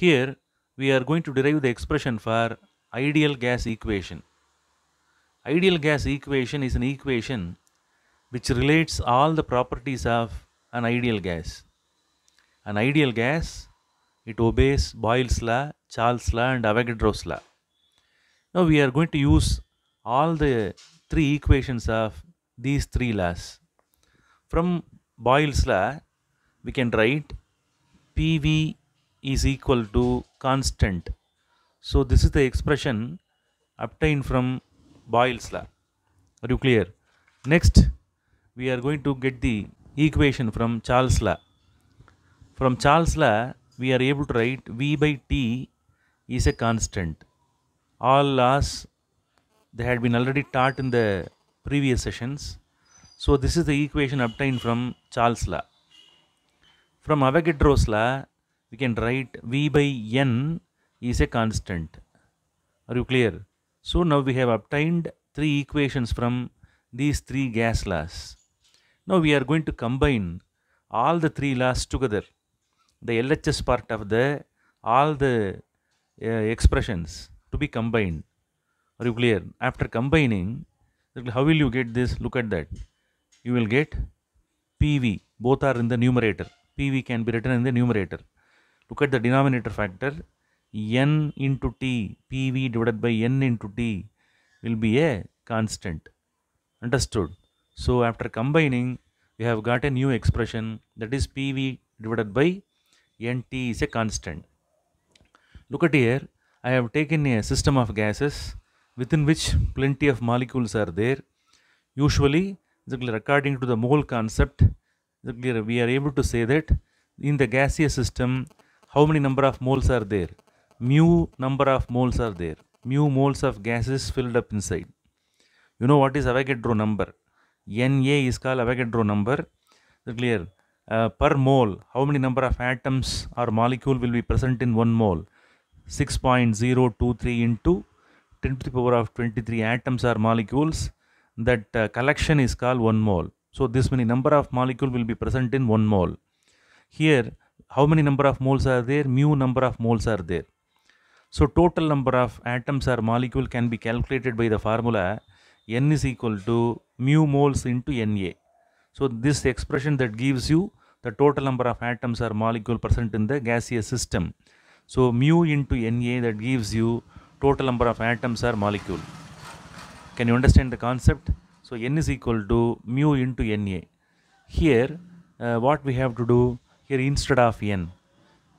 Here we are going to derive the expression for ideal gas equation. Ideal gas equation is an equation which relates all the properties of an ideal gas. An ideal gas, it obeys Boyle's law, Charles law and Avogadro's law. Now we are going to use all the three equations of these three laws. From Boyle's law, we can write PV is equal to constant. So this is the expression obtained from Boyle's law. Are you clear? Next, we are going to get the equation from Charles law. From Charles law, we are able to write V by T is a constant. All laws they had been already taught in the previous sessions. So this is the equation obtained from Charles law. From Avogadro's law, we can write V by N is a constant. Are you clear? So now we have obtained three equations from these three gas laws. Now we are going to combine all the three laws together. The LHS part of the all the uh, expressions to be combined. Are you clear? After combining, how will you get this? Look at that. You will get PV. Both are in the numerator. PV can be written in the numerator look at the denominator factor n into t pv divided by n into t will be a constant understood so after combining we have got a new expression that is pv divided by nt is a constant look at here i have taken a system of gases within which plenty of molecules are there usually according to the mole concept we are able to say that in the gaseous system how many number of moles are there mu number of moles are there mu moles of gases filled up inside you know what is avogadro number na is called avogadro number is clear uh, per mole how many number of atoms or molecule will be present in one mole 6.023 into 10 to the power of 23 atoms or molecules that uh, collection is called one mole so this many number of molecule will be present in one mole here how many number of moles are there mu number of moles are there so total number of atoms or molecule can be calculated by the formula n is equal to mu moles into na so this expression that gives you the total number of atoms or molecule present in the gaseous system so mu into na that gives you total number of atoms or molecule can you understand the concept so n is equal to mu into na here uh, what we have to do here instead of n,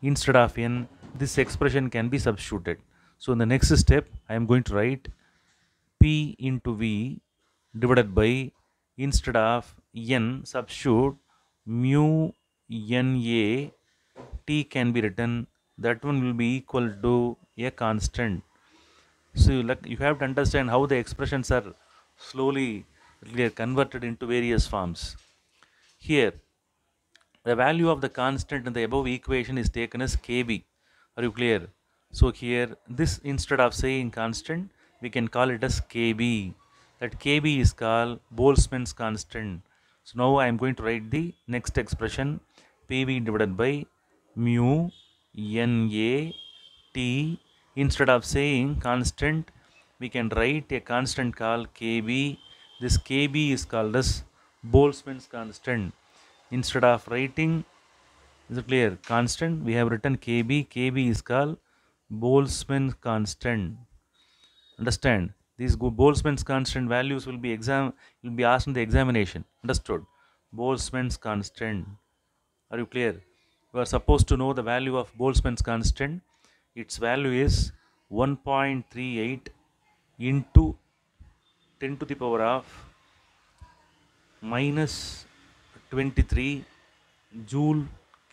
instead of n, this expression can be substituted. So in the next step, I am going to write P into V divided by instead of n substitute mu n a t can be written that one will be equal to a constant so you, like, you have to understand how the expressions are slowly converted into various forms here the value of the constant in the above equation is taken as kb. Are you clear? So here this instead of saying constant, we can call it as kb. That kb is called Boltzmann's constant. So now I am going to write the next expression pv divided by mu n a t instead of saying constant we can write a constant called kb this kb is called as Boltzmann's constant instead of writing is it clear constant we have written kb kb is called boltzmann constant understand these boltzmann's constant values will be exam will be asked in the examination understood boltzmann's constant are you clear you are supposed to know the value of boltzmann's constant its value is 1.38 into 10 to the power of minus 23 joule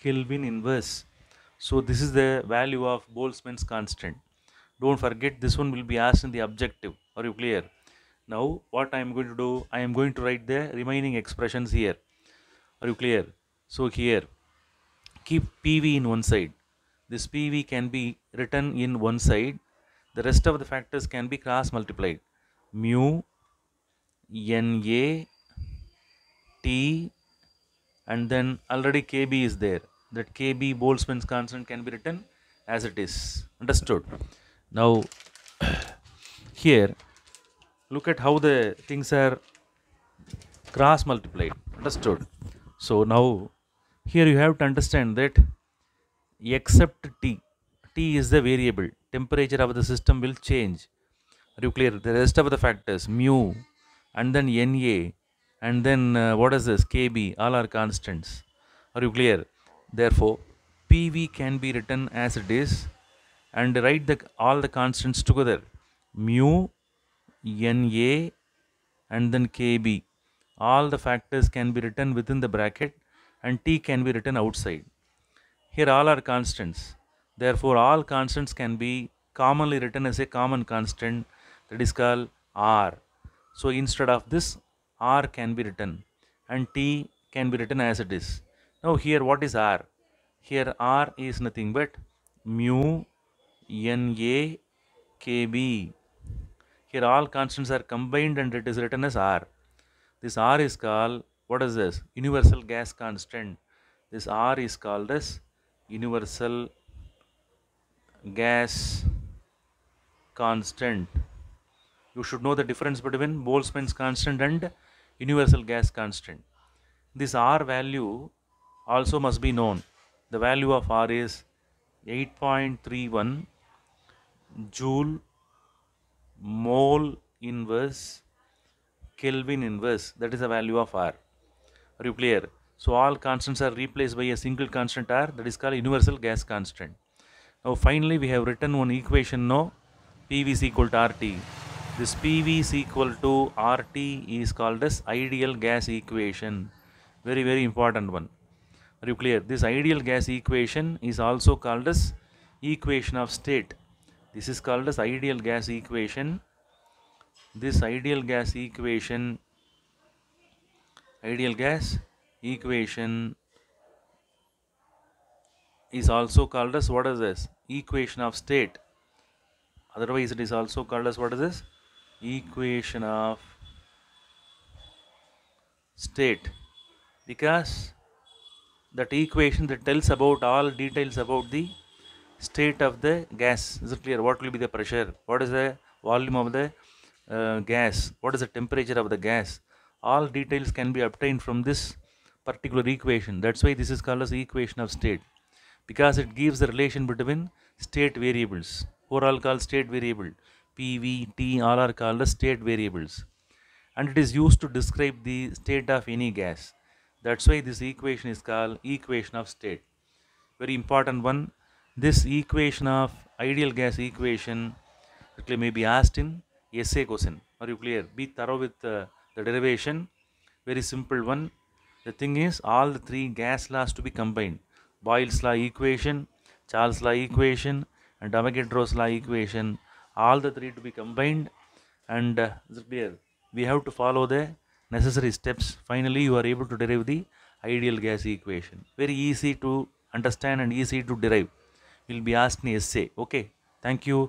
Kelvin inverse. So this is the value of Boltzmann's constant. Don't forget this one will be asked in the objective. Are you clear? Now what I am going to do, I am going to write the remaining expressions here. Are you clear? So here, keep PV in one side. This PV can be written in one side. The rest of the factors can be cross multiplied. Mu, Na, T, and then already kb is there that kb boltzmann's constant can be written as it is understood now here look at how the things are cross multiplied understood so now here you have to understand that except t t is the variable temperature of the system will change are you clear the rest of the factors mu and then na and then uh, what is this kb all are constants are you clear therefore pv can be written as it is and write the all the constants together mu na and then kb all the factors can be written within the bracket and t can be written outside here all are constants therefore all constants can be commonly written as a common constant that is called r so instead of this R can be written and T can be written as it is. Now here what is R? Here R is nothing but mu N A K B. Here all constants are combined and it is written as R. This R is called, what is this? Universal gas constant. This R is called as universal gas constant. You should know the difference between Boltzmann's constant and universal gas constant. This R value also must be known. The value of R is 8.31 joule mole inverse Kelvin inverse that is the value of R clear? So all constants are replaced by a single constant R that is called universal gas constant. Now finally we have written one equation now PV is equal to RT. This PV is equal to RT is called as ideal gas equation. Very, very important one. Are you clear? This ideal gas equation is also called as equation of state. This is called as ideal gas equation. This ideal gas equation, ideal gas equation is also called as what is this? Equation of state. Otherwise, it is also called as what is this? equation of state because that equation that tells about all details about the state of the gas is it clear what will be the pressure what is the volume of the uh, gas what is the temperature of the gas all details can be obtained from this particular equation that's why this is called as equation of state because it gives the relation between state variables overall called state variable PV, T, all are called as state variables. And it is used to describe the state of any gas. That's why this equation is called equation of state. Very important one. This equation of ideal gas equation it may be asked in essay question. Are you clear? Be thorough with uh, the derivation. Very simple one. The thing is all the three gas laws to be combined. Boyle's law equation, Charles law equation and Avogadro's law equation all the three to be combined and uh, clear we have to follow the necessary steps finally you are able to derive the ideal gas equation very easy to understand and easy to derive you'll be asked in essay okay thank you